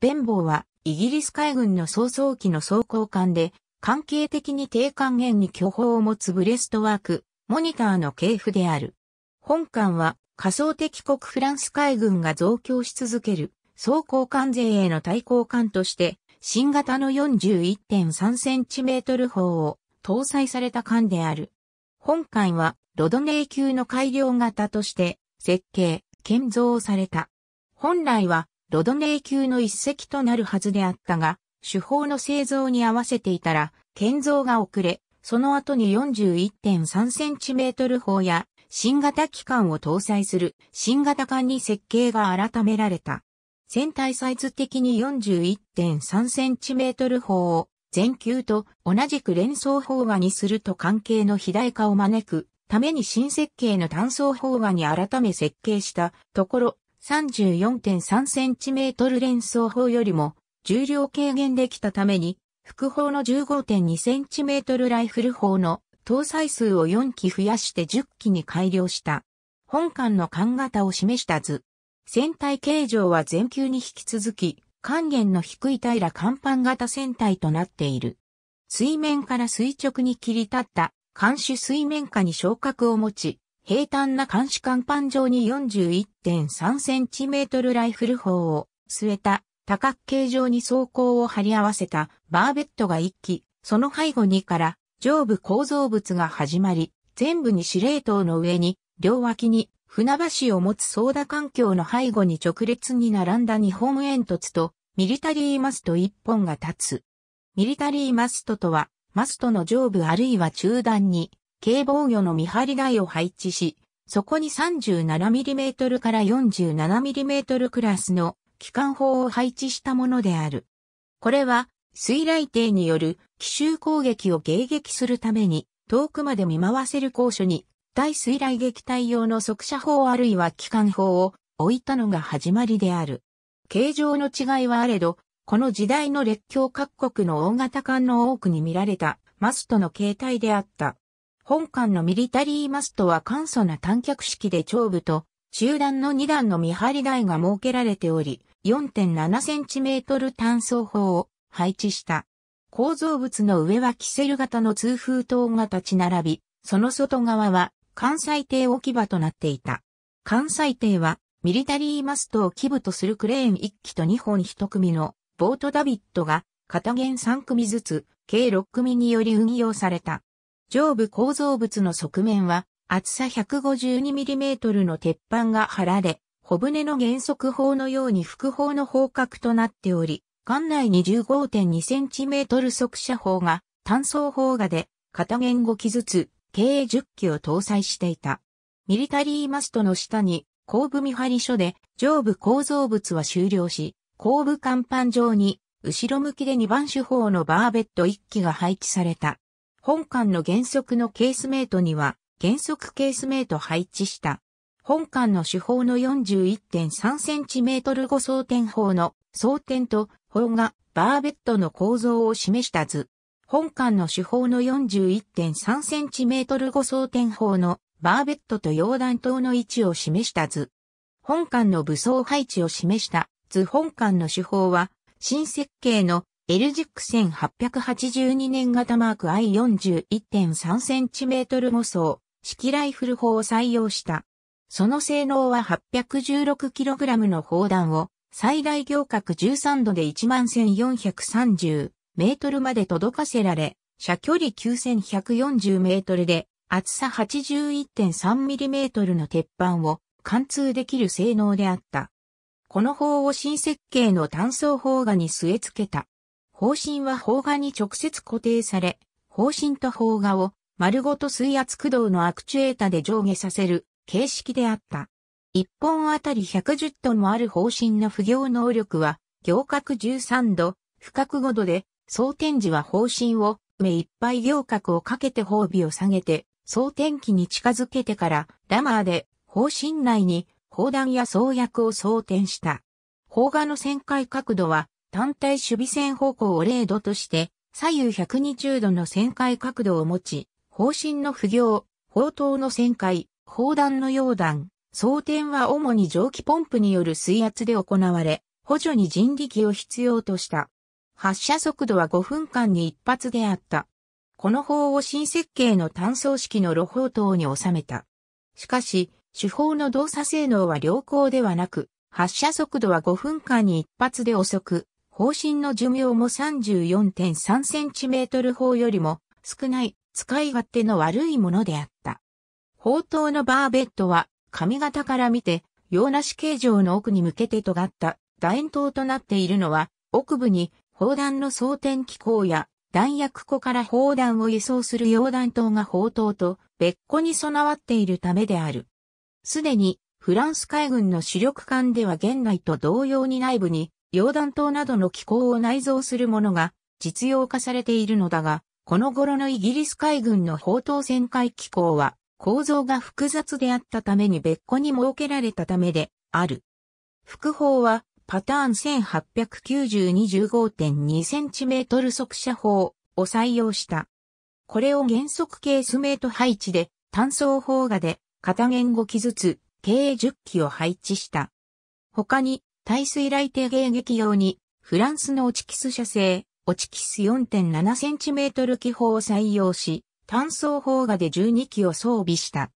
ベンボーはイギリス海軍の早々期の装甲艦で、関係的に低還元に巨砲を持つブレストワーク、モニターの系譜である。本艦は仮想敵国フランス海軍が増強し続ける装甲艦勢への対抗艦として、新型の 41.3cm 砲を搭載された艦である。本艦はロドネー級の改良型として設計、建造された。本来はロドネー級の一隻となるはずであったが、手法の製造に合わせていたら、建造が遅れ、その後に 41.3cm 砲や新型機関を搭載する新型艦に設計が改められた。船体サイズ的に 41.3cm 砲を全球と同じく連装砲画にすると関係の肥大化を招くために新設計の単装砲画に改め設計したところ 34.3cm 連想砲よりも重量軽減できたために、複砲の 15.2cm ライフル砲の搭載数を4機増やして10機に改良した。本艦の艦型を示した図。船体形状は全球に引き続き、還元の低い平甲板型船体となっている。水面から垂直に切り立った、艦首水面下に昇格を持ち、平坦な監視甲板上に 41.3cm ライフル砲を据えた多角形状に装甲を貼り合わせたバーベットが1機、その背後にから上部構造物が始まり、全部に司令塔の上に、両脇に船橋を持つ操舵環境の背後に直列に並んだ日本煙突とミリタリーマスト1本が立つ。ミリタリーマストとは、マストの上部あるいは中段に軽防御の見張り台を配置し、そこに 37mm から 47mm クラスの機関砲を配置したものである。これは、水雷艇による奇襲攻撃を迎撃するために、遠くまで見回せる高所に、対水雷撃隊用の速射砲あるいは機関砲を置いたのが始まりである。形状の違いはあれど、この時代の列強各国の大型艦の多くに見られたマストの形態であった。本艦のミリタリーマストは簡素な短脚式で長部と中段の2段の見張り台が設けられており、4.7センチメートル単装砲を配置した。構造物の上はキセル型の通風塔が立ち並び、その外側は関西艇置き場となっていた。関西艇はミリタリーマストを基部とするクレーン1機と2本1組のボートダビットが片弦3組ずつ計6組により運用された。上部構造物の側面は、厚さ 152mm の鉄板が張られ、小舟の原則砲のように複砲の方角となっており、艦内に 15.2cm 速射砲が単装砲画で片弦5機ずつ計10機を搭載していた。ミリタリーマストの下に後部見張り所で上部構造物は終了し、後部甲板上に後ろ向きで2番手法のバーベット1機が配置された。本館の原則のケースメイトには原則ケースメイト配置した。本館の手法の 41.3cm 後装填法の装填と法がバーベットの構造を示した図。本館の手法の 41.3cm 後装填法のバーベットと溶断塔の位置を示した図。本館の武装配置を示した図本館の手法は新設計の L ジック1882年型マーク I41.3cm 模送、式ライフル砲を採用した。その性能は 816kg の砲弾を最大行角13度で11,430メートルまで届かせられ、射距離9140メートルで厚さ81.3ミリメートルの鉄板を貫通できる性能であった。この砲を新設計の単装砲画に据え付けた。砲身は砲画に直接固定され、砲身と砲画を丸ごと水圧駆動のアクチュエータで上下させる形式であった。一本あたり110トンもある砲身の不行能力は、行角13度、深く5度で、装填時は砲身を目いっぱい行角をかけて褒美を下げて、装填機に近づけてから、ラマーで、砲身内に砲弾や装薬を装填した。砲画の旋回角度は単体守備線方向を0度として、左右120度の旋回角度を持ち、方針の不行、砲塔の旋回、砲弾の溶弾、装填は主に蒸気ポンプによる水圧で行われ、補助に人力を必要とした。発射速度は5分間に一発であった。この砲を新設計の単装式の露砲塔に収めた。しかし、手法の動作性能は良好ではなく、発射速度は5分間に一発で遅く、砲身の寿命も 34.3cm 砲よりも少ない使い勝手の悪いものであった。砲塔のバーベットは髪型から見て洋梨形状の奥に向けて尖った楕円塔となっているのは奥部に砲弾の装填機構や弾薬庫から砲弾を輸送する溶弾塔が砲塔と別個に備わっているためである。すでにフランス海軍の主力艦では現代と同様に内部に溶断灯などの機構を内蔵するものが実用化されているのだが、この頃のイギリス海軍の砲塔旋回機構は構造が複雑であったために別個に設けられたためである。副砲はパターン 1890-25.2cm 速射砲を採用した。これを原則ケースメイト配置で単装砲画で片言5機ずつ計10機を配置した。他に耐水雷艇迎撃用に、フランスのオチキス社製、オチキス 4.7cm 気砲を採用し、単装砲画で12機を装備した。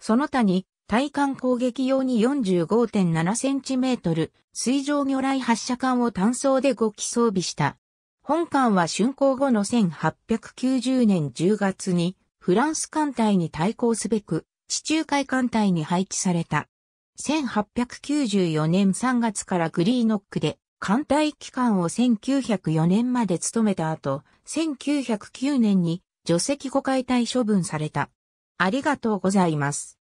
その他に、対艦攻撃用に 45.7cm 水上魚雷発射管を単装で5機装備した。本艦は竣工後の1890年10月にフランス艦隊に対抗すべく地中海艦隊に配置された。1894年3月からグリーノックで、艦隊機関を1904年まで務めた後、1909年に除籍誤解体処分された。ありがとうございます。